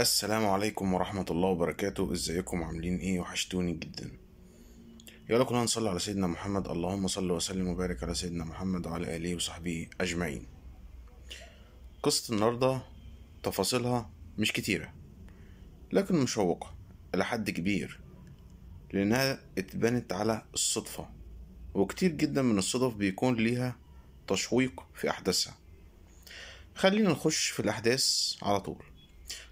السلام عليكم ورحمة الله وبركاته ازيكم عاملين ايه وحشتوني جدا يلا كلنا نصلي على سيدنا محمد اللهم صل وسلم وبارك على سيدنا محمد وعلى آله وصحبه أجمعين قصة النهاردة تفاصيلها مش كتيرة لكن مشوقة إلى حد كبير لأنها اتبنت على الصدفة وكتير جدا من الصدف بيكون ليها تشويق في أحداثها خلينا نخش في الأحداث على طول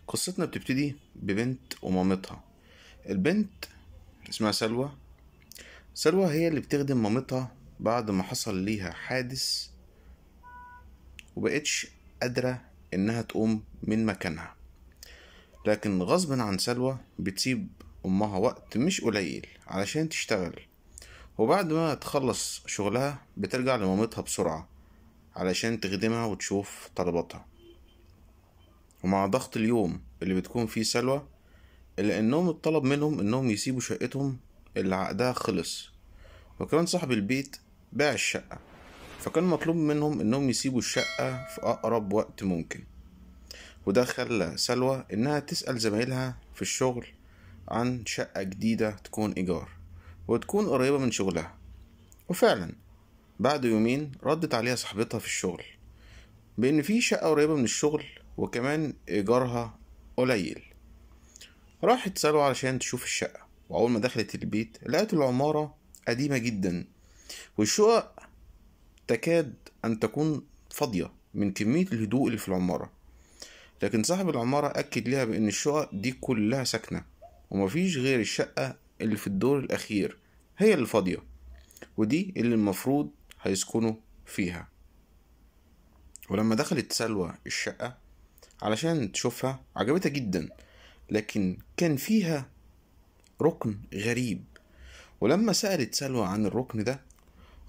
قصتنا بتبتدي ببنت ومامتها البنت اسمها سلوى سلوى هي اللي بتخدم مامتها بعد ما حصل ليها حادث وبقتش قادرة إنها تقوم من مكانها لكن غصبا عن سلوى بتسيب أمها وقت مش قليل علشان تشتغل وبعد ما تخلص شغلها بترجع لمامتها بسرعة علشان تخدمها وتشوف طلباتها ومع ضغط اليوم اللي بتكون فيه سلوى إلا إنهم اتطلب منهم إنهم يسيبوا شقتهم اللي عقدها خلص وكمان صاحب البيت باع الشقة فكان مطلوب منهم إنهم يسيبوا الشقة في أقرب وقت ممكن وده خلى سلوى إنها تسأل زمايلها في الشغل عن شقة جديدة تكون إيجار وتكون قريبة من شغلها وفعلا بعد يومين ردت عليها صاحبتها في الشغل بإن في شقة قريبة من الشغل وكمان إيجارها قليل راحت سألوا علشان تشوف الشقة وأول ما دخلت البيت لقت العمارة قديمة جدا والشقق تكاد أن تكون فاضية من كمية الهدوء اللي في العمارة لكن صاحب العمارة أكد لها بأن الشقق دي كلها ساكنة ومفيش غير الشقة اللي في الدور الأخير هي اللي فاضية ودي اللي المفروض هيسكنوا فيها ولما دخلت سلوى الشقة علشان تشوفها عجبتها جدا لكن كان فيها ركن غريب ولما سألت سلوى عن الركن ده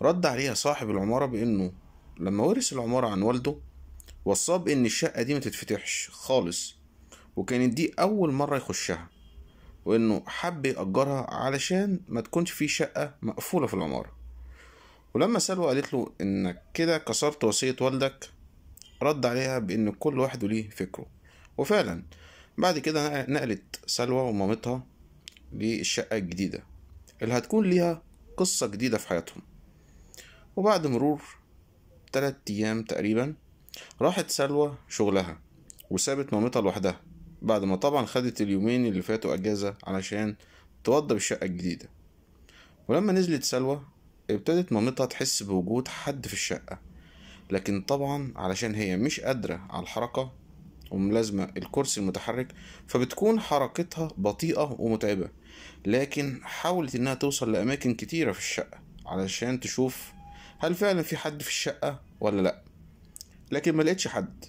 رد عليها صاحب العمارة بأنه لما ورث العمارة عن والده وصاه بأن الشقة دي ما تتفتحش خالص وكانت دي أول مرة يخشها وإنه حب يأجرها علشان ما تكونش في شقة مقفولة في العمارة ولما سلوى قالت له إنك كده كسرت وصية والدك رد عليها بإن كل واحد ليه فكره وفعلا بعد كده نقلت سلوى ومامتها للشقة الجديدة اللي هتكون ليها قصة جديدة في حياتهم وبعد مرور تلات أيام تقريبا راحت سلوى شغلها وسابت مامتها لوحدها بعد ما طبعا خدت اليومين اللي فاتوا أجازة علشان توضب الشقة الجديدة ولما نزلت سلوى ابتدت مامتها تحس بوجود حد في الشقة لكن طبعا علشان هي مش قادرة على الحركة وملازمة الكرسي المتحرك فبتكون حركتها بطيئة ومتعبة لكن حاولت انها توصل لأماكن كتيرة في الشقة علشان تشوف هل فعلا في حد في الشقة ولا لأ لكن ما لقيتش حد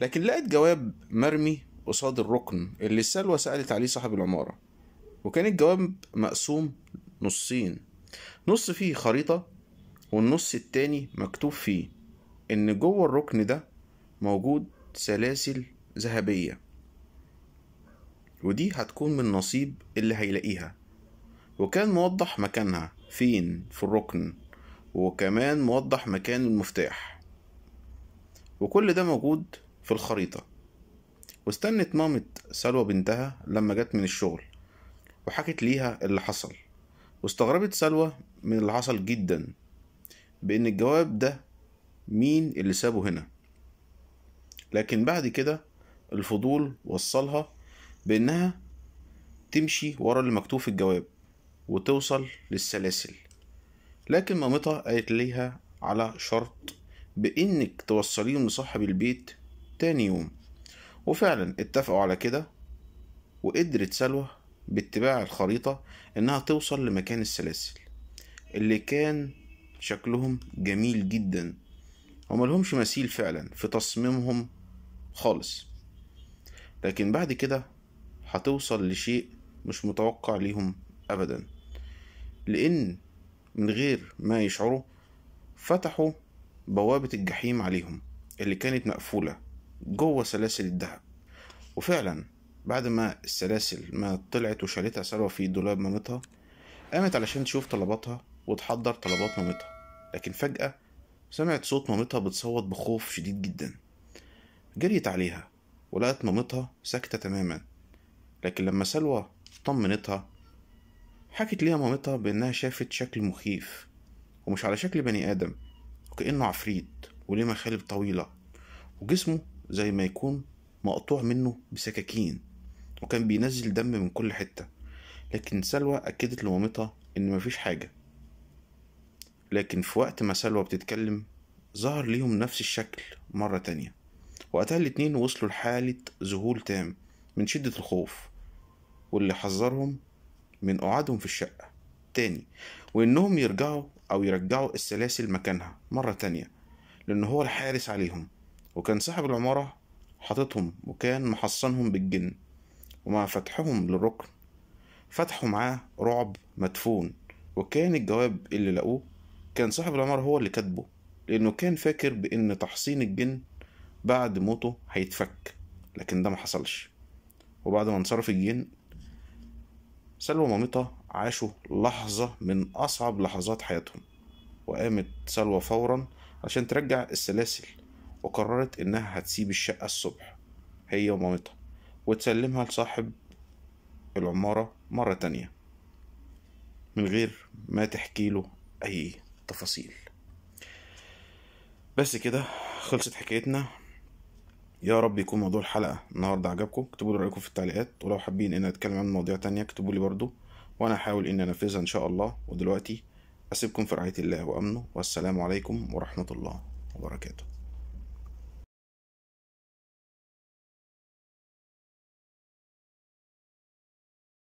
لكن لقت جواب مرمي قصاد الركن اللي السلوى سألت عليه صاحب العمارة وكان الجواب مقسوم نصين نص فيه خريطة والنص التاني مكتوب فيه إن جوه الركن ده موجود سلاسل ذهبية ودي هتكون من نصيب اللي هيلاقيها وكان موضح مكانها فين في الركن وكمان موضح مكان المفتاح وكل ده موجود في الخريطة واستنت مامة سلوى بنتها لما جت من الشغل وحكت ليها اللي حصل واستغربت سلوى من اللي حصل جدا بأن الجواب ده مين اللي سابه هنا لكن بعد كده الفضول وصلها بإنها تمشي ورا اللي مكتوب في الجواب وتوصل للسلاسل لكن مامتها قالت ليها على شرط بإنك توصليهم لصاحب البيت تاني يوم وفعلا اتفقوا على كده وقدرت سلوى باتباع الخريطة إنها توصل لمكان السلاسل اللي كان شكلهم جميل جدا هما لهمش مثيل فعلا في تصميمهم خالص لكن بعد كده هتوصل لشيء مش متوقع ليهم أبدا لأن من غير ما يشعروا فتحوا بوابة الجحيم عليهم اللي كانت مقفولة جوه سلاسل الذهب وفعلا بعد ما السلاسل ما طلعت وشالتها سلوى في دولاب مامتها قامت علشان تشوف طلباتها وتحضر طلبات مامتها لكن فجأة سمعت صوت مامتها بتصوت بخوف شديد جدا جريت عليها ولقت مامتها ساكتة تماما لكن لما سلوى طمنتها حكت ليها مامتها بأنها شافت شكل مخيف ومش على شكل بني آدم وكأنه عفريت وليه مخالب طويلة وجسمه زي ما يكون مقطوع منه بسكاكين وكان بينزل دم من كل حتة لكن سلوى أكدت لمامتها إن مفيش حاجة لكن في وقت ما سلوى بتتكلم ظهر ليهم نفس الشكل مرة تانية وقتها الاتنين وصلوا لحالة ذهول تام من شدة الخوف واللي حذرهم من قعدهم في الشقة تاني وإنهم يرجعوا أو يرجعوا السلاسل مكانها مرة تانية لأن هو الحارس عليهم وكان صاحب العمارة حاططهم وكان محصنهم بالجن ومع فتحهم للركن فتحوا معاه رعب مدفون وكان الجواب اللي لقوه كان صاحب العمارة هو اللي كاتبه لأنه كان فاكر بإن تحصين الجن بعد موته هيتفك لكن ده ما حصلش وبعد ما انصرف الجن سلوى ومامتها عاشوا لحظة من أصعب لحظات حياتهم وقامت سلوى فورا عشان ترجع السلاسل وقررت إنها هتسيب الشقة الصبح هي ومامتها وتسلمها لصاحب العمارة مرة تانية من غير ما تحكيله أي التفاصيل بس كده خلصت حكايتنا يا رب يكون موضوع الحلقة النهاردة عجبكم اكتبوا لي رأيكم في التعليقات ولو حابين ان اتكلم عن مواضيع تانية اكتبوا لي برضو وانا احاول ان انفذها ان شاء الله ودلوقتي اسيبكم في رعاية الله وامنه والسلام عليكم ورحمة الله وبركاته